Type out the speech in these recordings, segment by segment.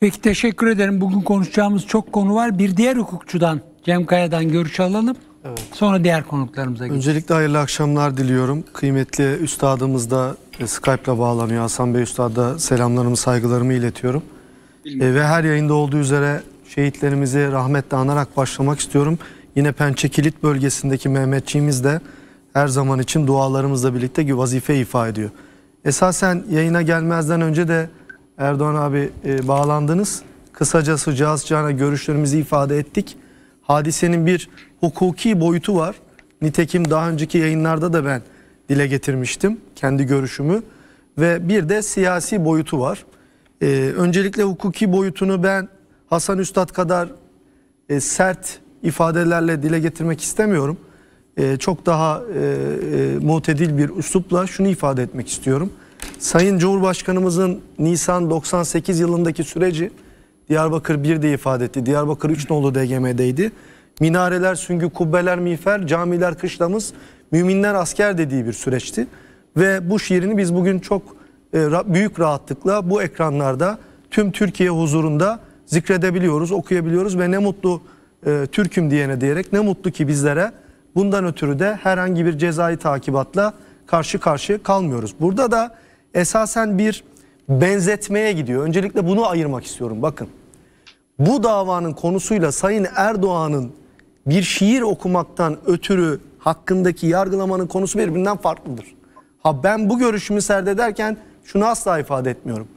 Peki teşekkür ederim. Bugün konuşacağımız çok konu var. Bir diğer hukukçudan Cem Kaya'dan görüş alalım. Evet. Sonra diğer konuklarımıza geçelim. Öncelikle hayırlı akşamlar diliyorum. Kıymetli üstadımız da e, Skype ile bağlanıyor. Hasan Bey Üstad'a selamlarımı, saygılarımı iletiyorum. E, ve her yayında olduğu üzere şehitlerimizi rahmetle anarak başlamak istiyorum. Yine Pençe Kilit bölgesindeki Mehmetçiğimiz de her zaman için dualarımızla birlikte vazife ifa ediyor. Esasen yayına gelmezden önce de Erdoğan abi e, bağlandınız. Kısacası cihazcana görüşlerimizi ifade ettik. Hadisenin bir hukuki boyutu var. Nitekim daha önceki yayınlarda da ben dile getirmiştim kendi görüşümü. Ve bir de siyasi boyutu var. E, öncelikle hukuki boyutunu ben Hasan Üstad kadar e, sert ifadelerle dile getirmek istemiyorum. E, çok daha e, e, mutedil bir üslupla şunu ifade etmek istiyorum. Sayın Cumhurbaşkanımızın Nisan 98 yılındaki süreci Diyarbakır 1'de ifade etti. Diyarbakır 3 nolu DGM'deydi. Minareler, süngü, kubbeler, miğfer, camiler, kışlamız, müminler asker dediği bir süreçti. Ve bu şiirini biz bugün çok e, büyük rahatlıkla bu ekranlarda tüm Türkiye huzurunda zikredebiliyoruz, okuyabiliyoruz ve ne mutlu e, Türk'üm diyene diyerek ne mutlu ki bizlere bundan ötürü de herhangi bir cezai takibatla karşı karşıya kalmıyoruz. Burada da esasen bir benzetmeye gidiyor. Öncelikle bunu ayırmak istiyorum bakın. Bu davanın konusuyla Sayın Erdoğan'ın bir şiir okumaktan ötürü hakkındaki yargılamanın konusu birbirinden farklıdır. Ha ben bu görüşümü serdederken şunu asla ifade etmiyorum.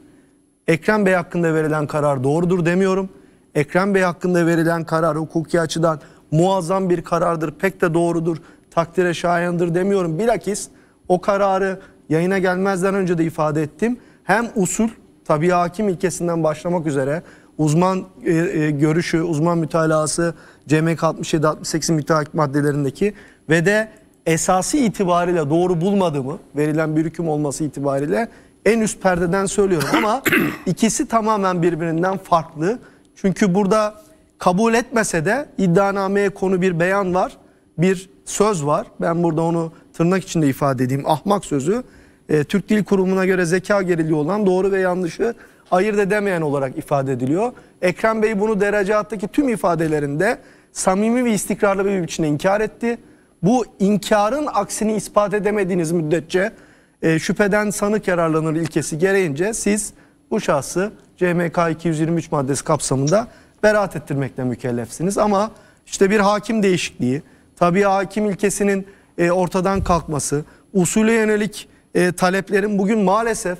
Ekrem Bey hakkında verilen karar doğrudur demiyorum. Ekrem Bey hakkında verilen karar hukuki açıdan muazzam bir karardır, pek de doğrudur, takdire şayandır demiyorum. Bilakis o kararı yayına gelmezden önce de ifade ettim. Hem usul tabi hakim ilkesinden başlamak üzere uzman e, e, görüşü, uzman mütalası CMK 67-68 müteahhit maddelerindeki ve de esası itibariyle doğru bulmadığımı verilen bir hüküm olması itibariyle en üst perdeden söylüyorum ama ikisi tamamen birbirinden farklı. Çünkü burada kabul etmese de iddianameye konu bir beyan var, bir söz var. Ben burada onu tırnak içinde ifade edeyim ahmak sözü e, Türk Dil Kurumu'na göre zeka geriliği olan doğru ve yanlışı ayırt edemeyen olarak ifade ediliyor. Ekrem Bey bunu derecattaki tüm ifadelerinde samimi ve istikrarlı bir biçimde inkar etti. Bu inkarın aksini ispat edemediğiniz müddetçe e, şüpheden sanık yararlanır ilkesi gereğince siz bu şahsı CMK 223 maddesi kapsamında beraat ettirmekle mükellefsiniz. Ama işte bir hakim değişikliği, tabii hakim ilkesinin e, ortadan kalkması, usule yönelik e, taleplerin bugün maalesef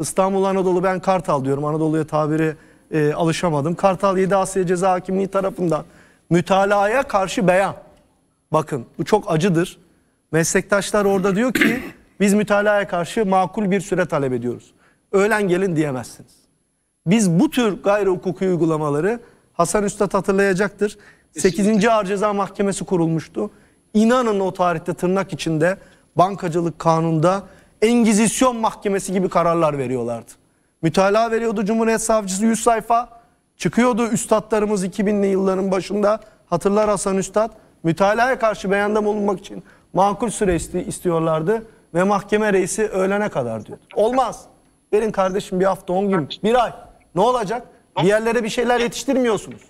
İstanbul Anadolu ben Kartal diyorum Anadolu'ya tabiri e, alışamadım. Kartal 7 Asya Ceza Hakimliği tarafından mütalaya karşı beyan. Bakın bu çok acıdır. Meslektaşlar orada diyor ki biz mütalaya karşı makul bir süre talep ediyoruz. Öğlen gelin diyemezsiniz. Biz bu tür gayri hukuki uygulamaları Hasan Üstad hatırlayacaktır. 8. Ağır Ceza Mahkemesi kurulmuştu. İnanın o tarihte tırnak içinde bankacılık kanunda Engizisyon mahkemesi gibi kararlar veriyorlardı. Mütalaa veriyordu Cumhuriyet Savcısı 100 sayfa. Çıkıyordu üstadlarımız 2000'li yılların başında. Hatırlar Hasan Üstad. Mütalaaya karşı beyanda bulunmak için makul süre istiyorlardı. Ve mahkeme reisi öğlene kadar diyordu. Olmaz. Verin kardeşim bir hafta 10 gün, bir ay. Ne olacak? Bir yerlere bir şeyler yetiştirmiyorsunuz.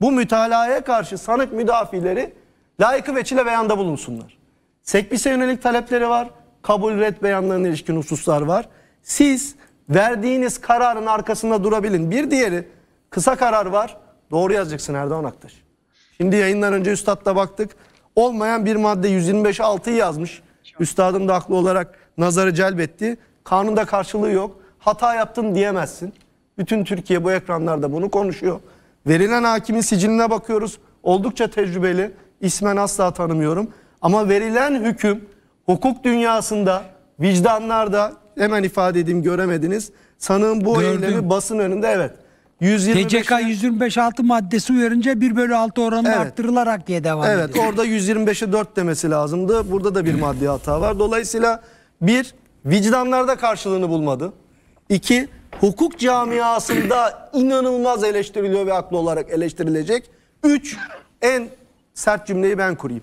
Bu mütalaaya karşı sanık müdafileri Layıkı ve çile beyanda bulunsunlar. Sekbise yönelik talepleri var. Kabul red beyanlarına ilişkin hususlar var. Siz verdiğiniz kararın arkasında durabilin. Bir diğeri kısa karar var. Doğru yazacaksın Erdoğan Aktaş. Şimdi yayınlar önce Üstad'da baktık. Olmayan bir madde 125.6'yı yazmış. Üstadın da haklı olarak nazarı celbetti. Kanunda karşılığı yok. Hata yaptın diyemezsin. Bütün Türkiye bu ekranlarda bunu konuşuyor. Verilen hakimin siciline bakıyoruz. Oldukça tecrübeli ismen asla tanımıyorum. Ama verilen hüküm hukuk dünyasında, vicdanlarda hemen ifade edeyim göremediniz. Sanığın bu Gördüm. eylemi basın önünde evet. 125 TCK 125 6 maddesi uyarınca 1 bölü 6 oranı evet. arttırılarak diye devam ediyor. Evet orada 125'e 4 demesi lazımdı. Burada da bir maddi hata var. Dolayısıyla bir vicdanlarda karşılığını bulmadı. İki hukuk camiasında inanılmaz eleştiriliyor ve haklı olarak eleştirilecek. Üç en sert cümleyi ben kurayım.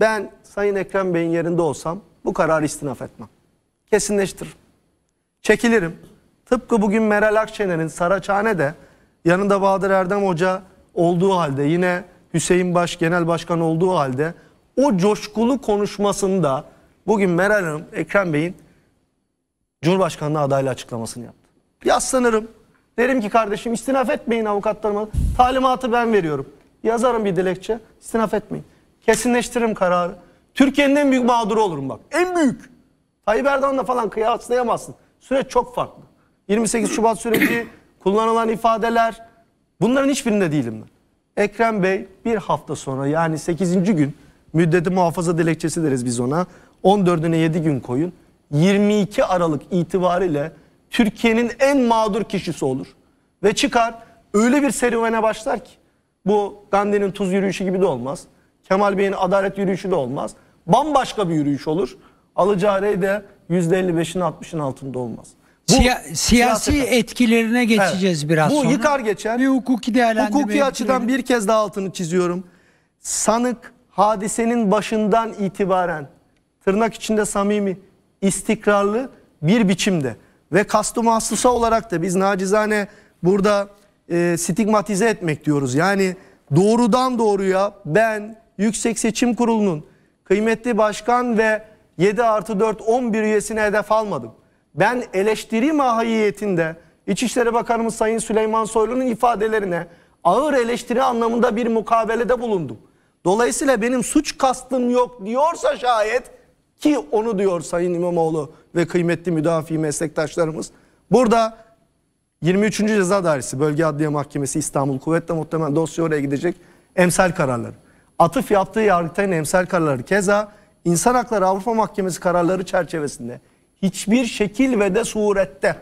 Ben Sayın Ekrem Bey'in yerinde olsam bu kararı istinaf etmem. Kesinleştiririm. Çekilirim. Tıpkı bugün Meral Akşener'in Saraçhane'de yanında Bahadır Erdem Hoca olduğu halde yine Hüseyin Baş genel başkan olduğu halde o coşkulu konuşmasında bugün Meral Hanım Ekrem Bey'in Cumhurbaşkanlığı adaylı açıklamasını yaptı. Yaslanırım. Derim ki kardeşim istinaf etmeyin avukatlarıma. Talimatı ben veriyorum. Yazarım bir dilekçe. İstinaf etmeyin. Kesinleştiririm kararı. Türkiye'nin en büyük mağduru olurum bak. En büyük. Tayyip Erdoğan'la falan kıyaslayamazsın. Süreç çok farklı. 28 Şubat süreci, kullanılan ifadeler. Bunların hiçbirinde değilim ben. Ekrem Bey bir hafta sonra yani 8. gün müddeti muhafaza dilekçesi deriz biz ona. 14'üne 7 gün koyun. 22 Aralık itibariyle Türkiye'nin en mağdur kişisi olur. Ve çıkar öyle bir serüvene başlar ki bu Gandhi'nin tuz yürüyüşü gibi de olmaz. Kemal Bey'in adalet yürüyüşü de olmaz. Bambaşka bir yürüyüş olur. Alacağı rey de %55'in 60'ın altında olmaz. Bu, Siya, siyasi siyaseten. etkilerine geçeceğiz evet. biraz Bu sonra. Bu yıkar geçer. Bir hukuki değerlendirme. Hukuki açıdan bir kez daha altını çiziyorum. Sanık hadisenin başından itibaren tırnak içinde samimi, istikrarlı bir biçimde ve kastı mahsusa olarak da biz nacizane burada e, stigmatize etmek diyoruz. Yani doğrudan doğruya ben Yüksek Seçim Kurulu'nun kıymetli başkan ve 7 artı 4 11 üyesine hedef almadım. Ben eleştiri mahiyetinde İçişleri Bakanımız Sayın Süleyman Soylu'nun ifadelerine ağır eleştiri anlamında bir mukabelede bulundum. Dolayısıyla benim suç kastım yok diyorsa şayet ki onu diyor Sayın İmamoğlu ve kıymetli müdafi meslektaşlarımız. Burada 23. Ceza Dairesi Bölge Adliye Mahkemesi İstanbul kuvvetle muhtemelen dosya oraya gidecek. Emsal kararları. Atıf yaptığı yargıtayın emsal kararları keza İnsan Hakları Avrupa Mahkemesi kararları çerçevesinde hiçbir şekil ve de surette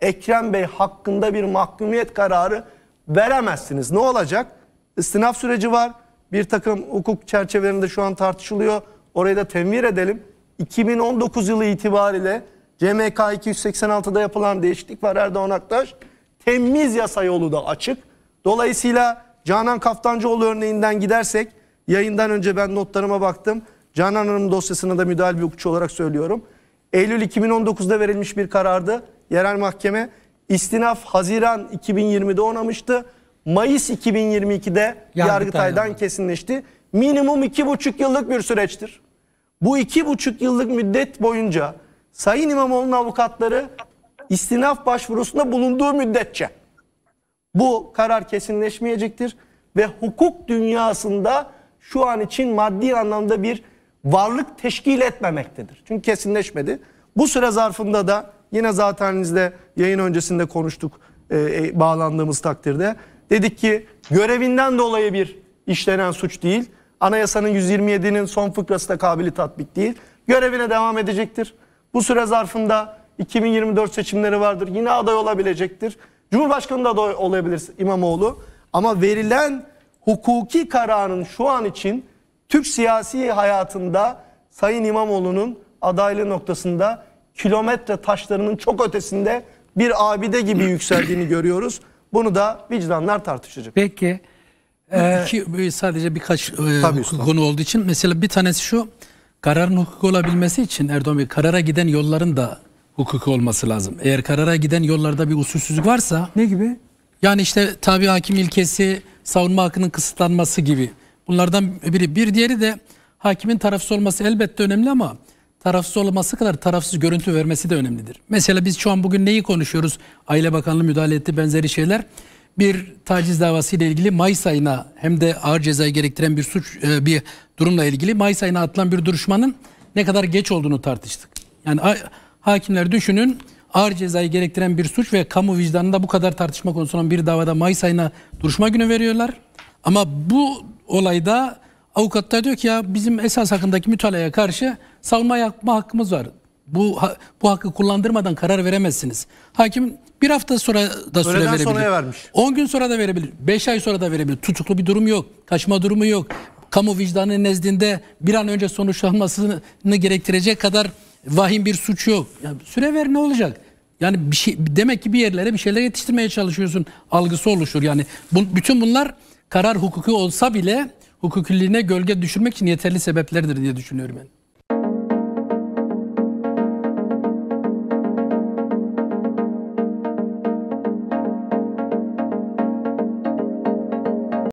Ekrem Bey hakkında bir mahkumiyet kararı veremezsiniz. Ne olacak? İstinaf süreci var. Bir takım hukuk çerçevelerinde şu an tartışılıyor. Orayı da temvir edelim. 2019 yılı itibariyle CMK 286'da yapılan değişiklik var Erdoğan Aktaş. Temiz yasa yolu da açık. Dolayısıyla Canan Kaftancıoğlu örneğinden gidersek yayından önce ben notlarıma baktım. Canan Hanım dosyasına da müdahil bir hukukçu olarak söylüyorum. Eylül 2019'da verilmiş bir karardı. Yerel mahkeme istinaf Haziran 2020'de onamıştı. Mayıs 2022'de Yargıtay Yargıtay'dan kesinleşti. Minimum iki buçuk yıllık bir süreçtir. Bu iki buçuk yıllık müddet boyunca Sayın İmamoğlu'nun avukatları istinaf başvurusunda bulunduğu müddetçe bu karar kesinleşmeyecektir ve hukuk dünyasında şu an için maddi anlamda bir varlık teşkil etmemektedir. Çünkü kesinleşmedi. Bu süre zarfında da yine zaten zatenizde yayın öncesinde konuştuk e, e, bağlandığımız takdirde. Dedik ki görevinden dolayı bir işlenen suç değil. Anayasanın 127'nin son fıkrası da kabili tatbik değil. Görevine devam edecektir. Bu süre zarfında 2024 seçimleri vardır. Yine aday olabilecektir. Cumhurbaşkanı da aday olabilir İmamoğlu. Ama verilen hukuki kararın şu an için Türk siyasi hayatında Sayın İmamoğlu'nun adaylığı noktasında kilometre taşlarının çok ötesinde bir abide gibi yükseldiğini görüyoruz. Bunu da vicdanlar tartışacak. Peki. Ee, İki, sadece birkaç e, konu olduğu için. Mesela bir tanesi şu kararın hukuku olabilmesi için Erdoğan Bey karara giden yolların da hukuku olması lazım. Eğer karara giden yollarda bir usulsüzlük varsa Ne gibi? yani işte tabi hakim ilkesi, savunma hakkının kısıtlanması gibi bunlardan biri. Bir diğeri de hakimin tarafsız olması elbette önemli ama tarafsız olması kadar tarafsız görüntü vermesi de önemlidir. Mesela biz şu an bugün neyi konuşuyoruz? Aile Bakanlığı müdahale etti benzeri şeyler. Bir taciz davası ile ilgili Mayıs ayına hem de ağır cezayı gerektiren bir suç e, bir durumla ilgili Mayıs ayına atılan bir duruşmanın ne kadar geç olduğunu tartıştık. Yani hakimler düşünün ağır cezayı gerektiren bir suç ve kamu vicdanında bu kadar tartışma konusu olan bir davada Mayıs ayına duruşma günü veriyorlar. Ama bu olayda avukat da diyor ki ya bizim esas hakkındaki mütalaya karşı savunma yapma hakkımız var. Bu bu hakkı kullandırmadan karar veremezsiniz. Hakim bir hafta sonra da süre Öğleden verebilir. 10 gün sonra da verebilir. 5 ay sonra da verebilir. Tutuklu bir durum yok. Kaçma durumu yok kamu vicdanı nezdinde bir an önce sonuçlanmasını gerektirecek kadar vahim bir suç yok. Ya süre ver ne olacak? Yani bir şey demek ki bir yerlere bir şeyler yetiştirmeye çalışıyorsun algısı oluşur. Yani bu, bütün bunlar karar hukuku olsa bile hukukiliğine gölge düşürmek için yeterli sebeplerdir diye düşünüyorum ben.